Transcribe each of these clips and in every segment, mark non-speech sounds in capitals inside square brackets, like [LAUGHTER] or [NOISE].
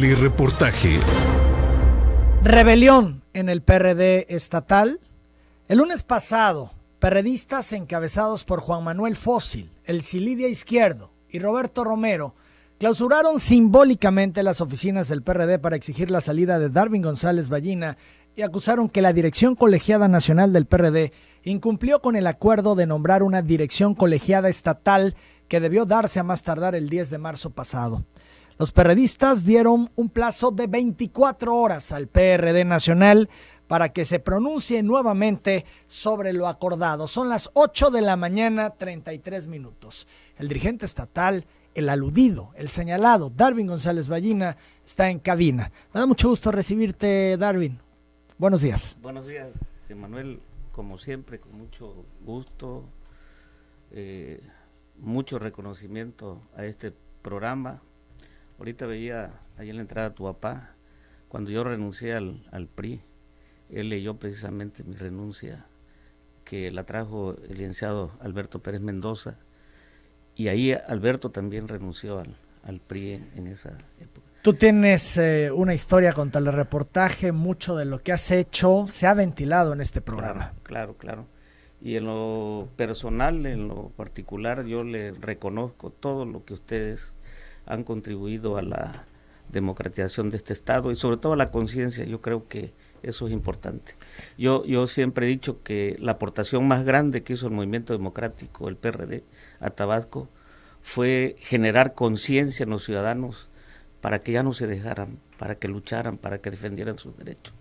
reportaje Rebelión en el PRD estatal. El lunes pasado, perredistas encabezados por Juan Manuel Fósil, el Silidia Izquierdo y Roberto Romero clausuraron simbólicamente las oficinas del PRD para exigir la salida de Darwin González Ballina y acusaron que la Dirección Colegiada Nacional del PRD incumplió con el acuerdo de nombrar una dirección colegiada estatal que debió darse a más tardar el 10 de marzo pasado. Los perredistas dieron un plazo de 24 horas al PRD Nacional para que se pronuncie nuevamente sobre lo acordado. Son las 8 de la mañana, 33 minutos. El dirigente estatal, el aludido, el señalado, Darwin González Ballina, está en cabina. Me da mucho gusto recibirte, Darwin. Buenos días. Buenos días, Emanuel. Como siempre, con mucho gusto, eh, mucho reconocimiento a este programa Ahorita veía ahí en la entrada tu papá, cuando yo renuncié al, al PRI, él leyó precisamente mi renuncia, que la trajo el licenciado Alberto Pérez Mendoza, y ahí Alberto también renunció al, al PRI en, esa época. Tú tienes eh, una historia con reportaje mucho de lo que has hecho se ha ventilado en este programa. claro, claro. Y en lo personal, en lo particular, yo le reconozco todo lo que ustedes han contribuido a la democratización de este Estado y sobre todo a la conciencia. Yo creo que eso es importante. Yo, yo siempre he dicho que la aportación más grande que hizo el movimiento democrático, el PRD, a Tabasco, fue generar conciencia en los ciudadanos para que ya no se dejaran, para que lucharan, para que defendieran sus derechos.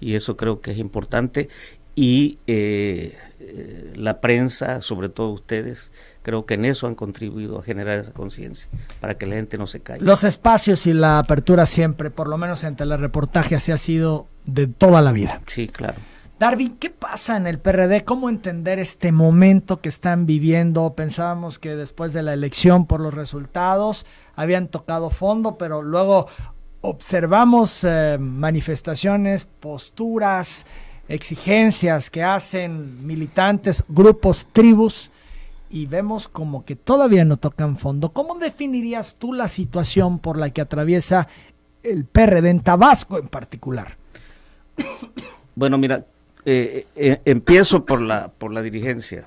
Y eso creo que es importante. Y eh, eh, la prensa, sobre todo ustedes, creo que en eso han contribuido a generar esa conciencia, para que la gente no se caiga. Los espacios y la apertura siempre, por lo menos en telereportaje, así ha sido de toda la vida. Sí, claro. Darby, ¿qué pasa en el PRD? ¿Cómo entender este momento que están viviendo? Pensábamos que después de la elección por los resultados habían tocado fondo, pero luego observamos eh, manifestaciones, posturas, exigencias que hacen militantes, grupos, tribus y vemos como que todavía no tocan fondo. ¿Cómo definirías tú la situación por la que atraviesa el PRD en Tabasco en particular? Bueno, mira, eh, eh, eh, empiezo por la, por la dirigencia.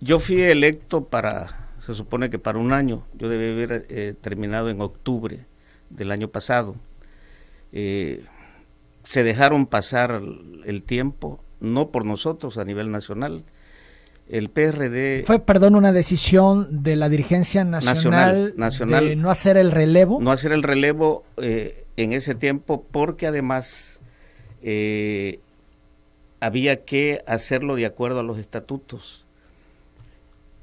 Yo fui electo para, se supone que para un año, yo debí haber terminado en octubre del año pasado. se dejaron pasar el tiempo, no por nosotros a nivel nacional, el PRD... Fue, perdón, una decisión de la dirigencia nacional, nacional, de no hacer el relevo. No hacer el relevo eh, en ese tiempo porque además eh, había que hacerlo de acuerdo a los estatutos.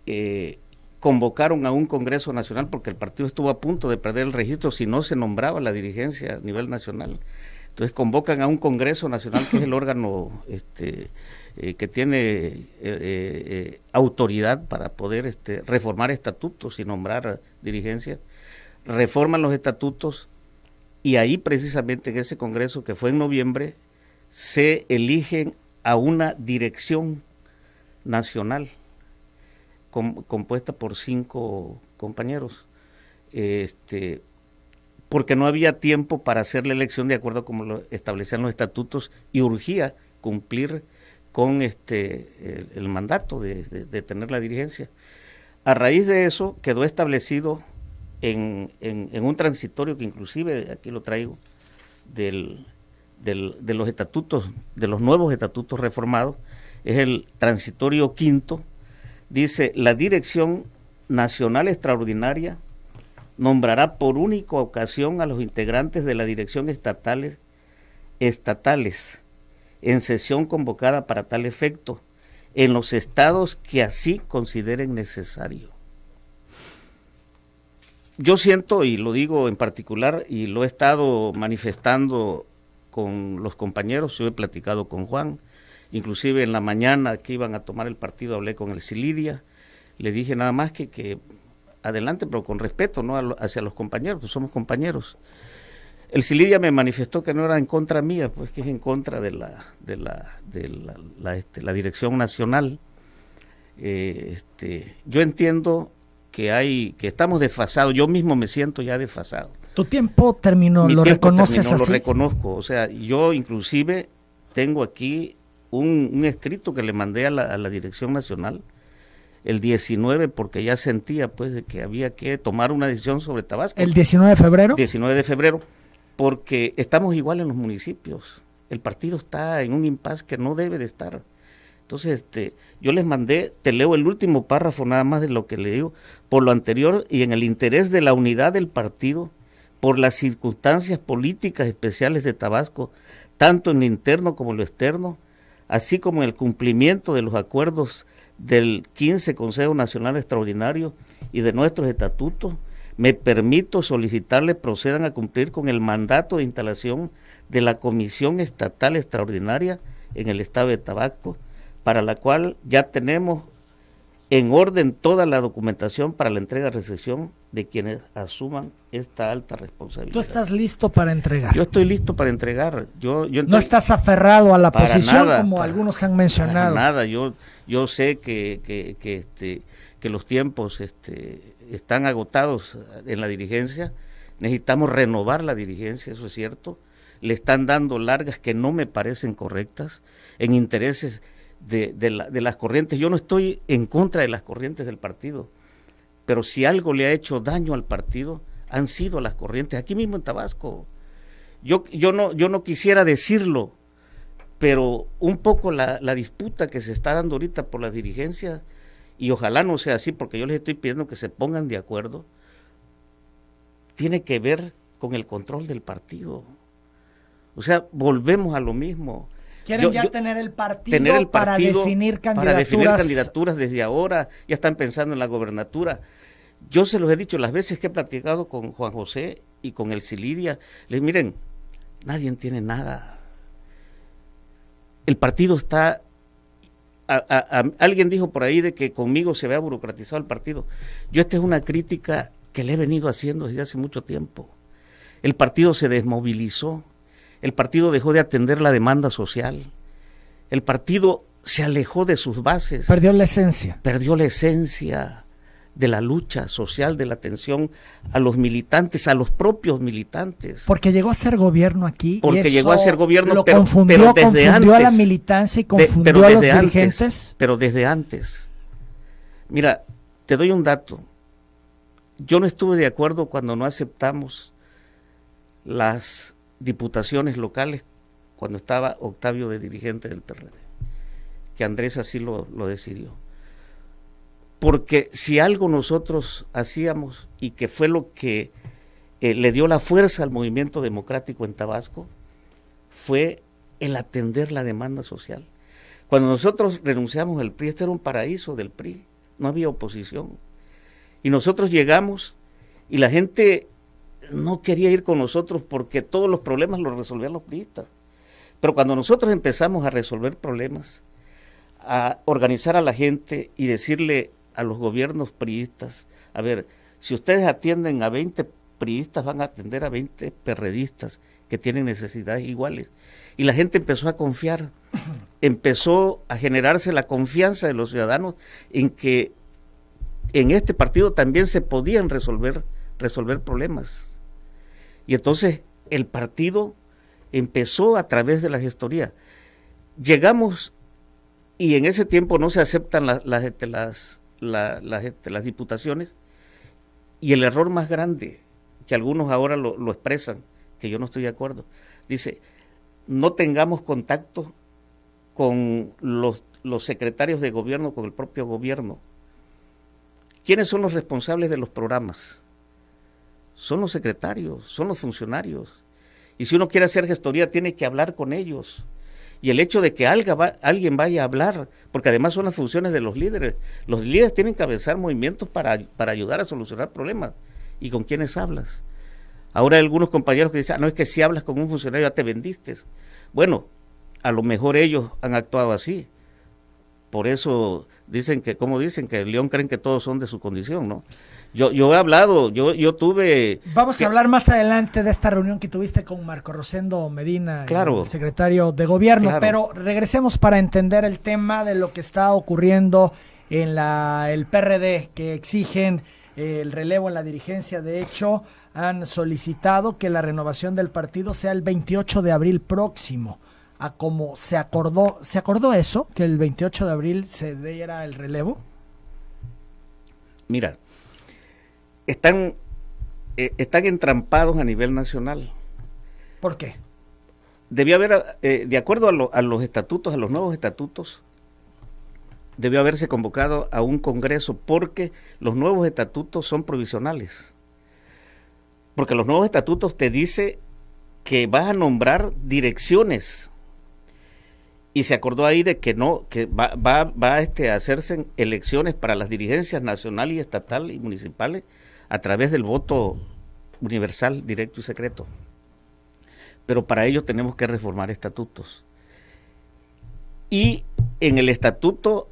Eh, convocaron a un Congreso Nacional porque el partido estuvo a punto de perder el registro si no se nombraba la dirigencia a nivel nacional. Entonces convocan a un Congreso Nacional que es el órgano... este eh, que tiene eh, eh, autoridad para poder este, reformar estatutos y nombrar dirigencia, reforman los estatutos y ahí precisamente en ese Congreso que fue en noviembre se eligen a una dirección nacional compuesta por cinco compañeros. Este, porque no había tiempo para hacer la elección de acuerdo como lo establecían los estatutos y urgía cumplir con este, el, mandato de, tener la dirigencia. A raíz de eso quedó establecido en, un transitorio que inclusive aquí lo traigo, de los estatutos, de los nuevos estatutos reformados, es el transitorio quinto, dice la Dirección Nacional Extraordinaria nombrará por única ocasión a los integrantes de la dirección estatales en sesión convocada para tal efecto en los estados que así consideren necesario. Yo siento, y lo digo en particular, y lo he estado manifestando con los compañeros, yo he platicado con Juan, inclusive en la mañana que iban a tomar el partido hablé con el Silidia, le dije nada más que, que adelante, pero con respeto ¿no? hacia los compañeros, pues somos compañeros el Silidia me manifestó que no era en contra mía, pues que es en contra de la, de la, de la, este, dirección nacional. Eh, este, yo entiendo que hay, que estamos desfasados, yo mismo me siento ya desfasado. Tu tiempo terminó, lo reconoce reconoces así? Lo reconozco, o sea, yo inclusive tengo aquí un, escrito que le mandé a la, dirección nacional el 19 porque ya sentía pues de que había que tomar una decisión sobre Tabasco. ¿El 19 de febrero? 19 de febrero porque estamos igual en los municipios. El partido está en un impasse que no debe de estar. Entonces, este, yo les mandé, te leo el último párrafo nada más de lo que le digo, por lo anterior y en el interés de la unidad del partido, por las circunstancias políticas especiales de Tabasco, tanto en lo interno como en lo externo, así como en el cumplimiento de los acuerdos del 15 Consejo Nacional Extraordinario y de nuestros estatutos, me permito solicitarle procedan a cumplir con el mandato de instalación de la Comisión Estatal Extraordinaria en el Estado de Tabasco, para la cual ya tenemos en orden toda la documentación para la entrega-recepción de quienes asuman esta alta responsabilidad. ¿Tú estás listo para entregar? Yo estoy listo para entregar. Yo, yo no estás aferrado a la posición como algunos han mencionado. Para nada, yo, yo sé que, que este, que los tiempos este, están agotados en la dirigencia, necesitamos renovar la dirigencia, eso es cierto, le están dando largas que no me parecen correctas en intereses de, de, las corrientes. Yo no estoy en contra de las corrientes del partido, pero si algo le ha hecho daño al partido, han sido las corrientes, aquí mismo en Tabasco. Yo, yo, no, yo no quisiera decirlo, pero un poco la, la disputa que se está dando ahorita por las dirigencias y ojalá no sea así porque yo les estoy pidiendo que se pongan de acuerdo, tiene que ver con el control del partido. O sea, volvemos a lo mismo. Quieren ya tener, el partido para definir candidaturas. Para definir candidaturas desde ahora, ya están pensando en la gobernatura. Yo se los he dicho las veces que he platicado con Juan José y con el Silidia, les miren, nadie tiene nada. El partido está alguien dijo por ahí de que conmigo se vea burocratizado el partido. Yo esta es una crítica que le he venido haciendo desde hace mucho tiempo. El partido se desmovilizó, el partido dejó de atender la demanda social, el partido se alejó de sus bases. Perdió la esencia. Perdió la esencia de la lucha social, de la atención a los militantes, a los propios militantes. Porque llegó a ser gobierno aquí. Porque llegó a ser gobierno, pero, pero desde confundió a la militancia y confundió a los dirigentes. pero desde antes. Mira, te doy un dato. Yo no estuve de acuerdo cuando no aceptamos las diputaciones locales cuando estaba Octavio de dirigente del PRD, que Andrés así lo decidió porque si algo nosotros hacíamos y que fue lo que eh, le dio la fuerza al movimiento democrático en Tabasco, fue el atender la demanda social. Cuando nosotros renunciamos al PRI, este era un paraíso del PRI, no había oposición. Y nosotros llegamos y la gente no quería ir con nosotros porque todos los problemas los resolvían los priistas. Pero cuando nosotros empezamos a resolver problemas, a organizar a la gente y decirle a los gobiernos priistas. A ver, si ustedes atienden a 20 priistas, van a atender a 20 perredistas que tienen necesidades iguales. Y la gente empezó a confiar, [LAUGHS] empezó a generarse la confianza de los ciudadanos en que en este partido también se podían resolver, resolver problemas. Y entonces el partido empezó a través de la gestoría. Llegamos y en ese tiempo no se aceptan las, este, la, este, las diputaciones. Y el error más grande, que algunos ahora lo, expresan, que yo no estoy de acuerdo, dice, no tengamos contacto con los, los secretarios de gobierno, con el propio gobierno. ¿Quiénes son los responsables de los programas? Son los secretarios, son los funcionarios. Y si uno quiere hacer gestoría, tiene que hablar con ellos. Y el hecho de que alguien vaya a hablar, porque además son las funciones de los líderes. Los líderes tienen que avanzar movimientos para, ayudar a solucionar problemas. ¿Y con quiénes hablas? Ahora hay algunos compañeros que dicen, ah, no es que si hablas con un funcionario ya te vendiste. Bueno, a lo mejor ellos han actuado así. Por eso dicen que, como dicen, que el león creen que todos son de su condición, ¿no? Yo, he hablado, yo, yo tuve... Vamos a hablar más adelante de esta reunión que tuviste con Marco Rosendo Medina, secretario de gobierno, pero regresemos para entender el tema de lo que está ocurriendo en la, el PRD, que exigen eh, el relevo en la dirigencia. De hecho, han solicitado que la renovación del partido sea el 28 de abril próximo. A como se acordó, ¿se acordó eso? Que el 28 de abril se diera el relevo. Mira, están, eh, están entrampados a nivel nacional. ¿Por qué? Debió haber, eh, de acuerdo a, los estatutos, a los nuevos estatutos, debió haberse convocado a un Congreso porque los nuevos estatutos son provisionales. Porque los nuevos estatutos te dice que vas a nombrar direcciones. Y se acordó ahí de que no, que va, va, va este, a hacerse elecciones para las dirigencias nacional y estatal y municipales a través del voto universal, directo y secreto. Pero para ello tenemos que reformar estatutos. Y en el estatuto,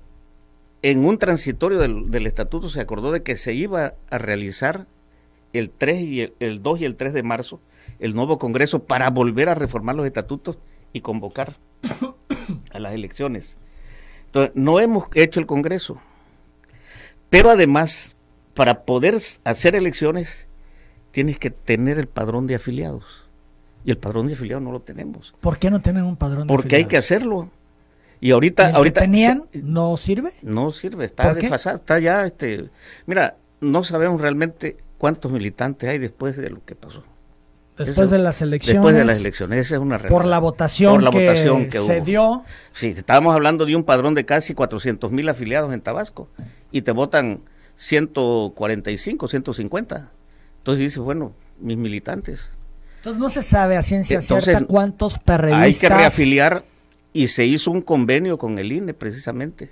en un transitorio del, estatuto se acordó de que se iba a realizar el 3 y el, el 2 y el 3 de marzo el nuevo Congreso para volver a reformar los estatutos y convocar a las elecciones. Entonces, no hemos hecho el Congreso. Pero además, para poder hacer elecciones tienes que tener el padrón de afiliados. Y el padrón de afiliados no lo tenemos. ¿Por qué no tienen un padrón de Porque hay que hacerlo. Y ahorita, ahorita tenían no sirve? No sirve, está desfasado, está ya este, mira, no sabemos realmente cuántos militantes hay después de lo que pasó. Después de las elecciones. Después de las elecciones, esa es una realidad. Por la votación, la que, votación se dio. Sí, estábamos hablando de un padrón de casi 400 mil afiliados en Tabasco y te votan 145, 150. Entonces dice, bueno, mis militantes. Entonces no se sabe a ciencia cierta cuántos perredistas. Hay que reafiliar y se hizo un convenio con el INE precisamente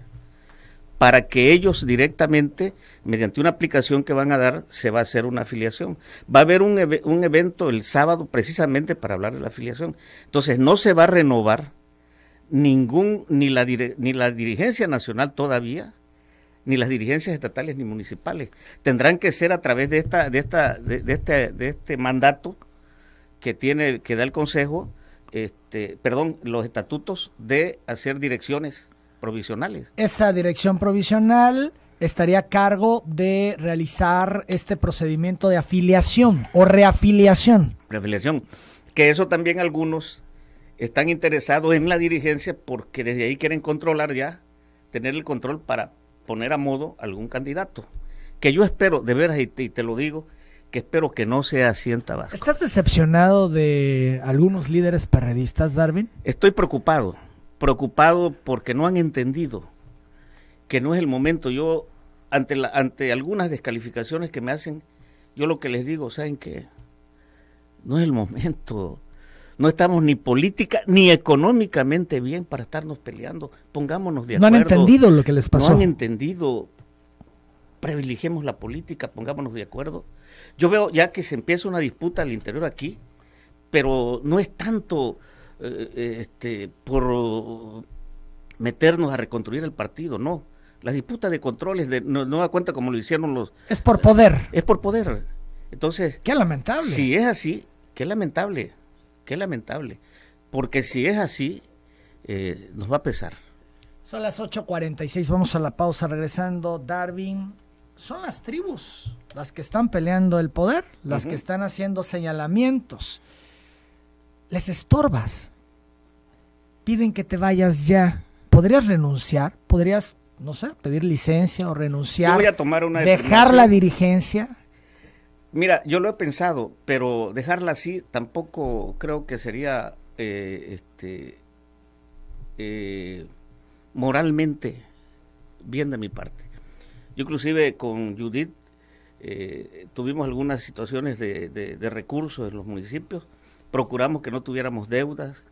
para que ellos directamente, mediante una aplicación que van a dar, se va a hacer una afiliación. Va a haber un, un evento el sábado precisamente para hablar de la afiliación. Entonces no se va a renovar ningún, ni la, ni la dirigencia nacional todavía, ni las dirigencias estatales ni municipales. Tendrán que ser a través de esta, de esta, de, este, de este mandato que tiene, que da el Consejo, este, perdón, los estatutos de hacer direcciones provisionales. Esa dirección provisional estaría a cargo de realizar este procedimiento de afiliación o reafiliación. Reafiliación. Que eso también algunos están interesados en la dirigencia porque desde ahí quieren controlar ya, tener el control para poner a modo algún candidato. Que yo espero, de veras, y te, lo digo, que espero que no sea así en Tabasco. ¿Estás decepcionado de algunos líderes perredistas, Darwin? Estoy preocupado, preocupado porque no han entendido que no es el momento. Yo, ante, la, ante algunas descalificaciones que me hacen, yo lo que les digo, ¿saben qué? No es el momento no estamos ni política ni económicamente bien para estarnos peleando. Pongámonos de acuerdo. No han entendido lo que les pasó. No han entendido. Privilegiemos la política, pongámonos de acuerdo. Yo veo ya que se empieza una disputa al interior aquí, pero no es tanto eh, eh, este, por meternos a reconstruir el partido, no. La disputa de controles de no, da cuenta como lo hicieron los. Es por poder. es por poder. Entonces. Qué lamentable. Si es así, qué lamentable. Qué lamentable. Porque si es así, eh, nos va a pesar. Son las 8.46, vamos a la pausa regresando. Darwin, son las tribus las que están peleando el poder, las que están haciendo señalamientos. Les estorbas. Piden que te vayas ya. ¿Podrías renunciar? ¿Podrías, no sé, pedir licencia o renunciar? voy a tomar una Dejar la dirigencia Mira, yo lo he pensado, pero dejarla así tampoco creo que sería eh, este, eh, moralmente bien de mi parte. Yo inclusive con Judith eh, tuvimos algunas situaciones de, de recursos en los municipios, procuramos que no tuviéramos deudas,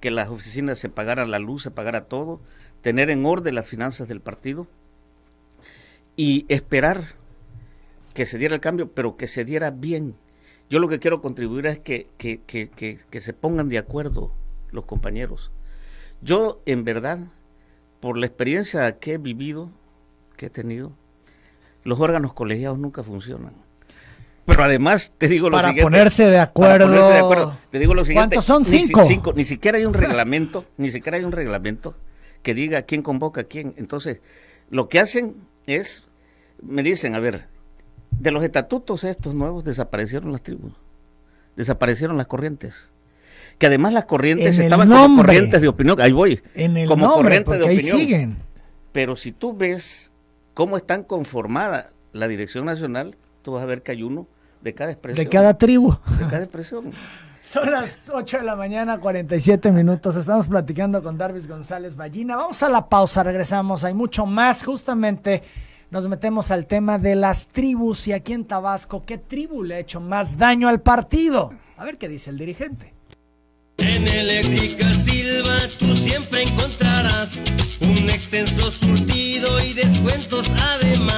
que las oficinas se pagaran la luz, se pagara todo, tener en orden las finanzas del partido y esperar que se diera el cambio, pero que se diera bien. Yo lo que quiero contribuir es que, que, se pongan de acuerdo los compañeros. Yo, en verdad, por la experiencia que he vivido, que he tenido, los órganos colegiados nunca funcionan. Pero además, te digo lo siguiente. Ponerse de acuerdo, para ponerse de acuerdo. Te digo lo siguiente. ¿Cuántos son? Cinco. Ni, siquiera hay un reglamento, [LAUGHS] ni siquiera hay un reglamento que diga quién convoca a quién. Entonces, lo que hacen es, me dicen, a ver, de los estatutos estos nuevos desaparecieron las tribus, desaparecieron las corrientes. Que además las corrientes estaban como corrientes de opinión, ahí voy, en el como nombre, corriente de opinión. Siguen. Pero si tú ves cómo están conformada la dirección nacional, tú vas a ver que hay uno de cada expresión. De cada tribu. De cada expresión. [LAUGHS] Son las 8 de la mañana, 47 minutos. Estamos platicando con Darvis González Ballina. Vamos a la pausa, regresamos. Hay mucho más justamente nos metemos al tema de las tribus y aquí en Tabasco, ¿qué tribu le ha hecho más daño al partido? A ver qué dice el dirigente. En Eléctrica Silva tú siempre encontrarás un extenso surtido y descuentos además.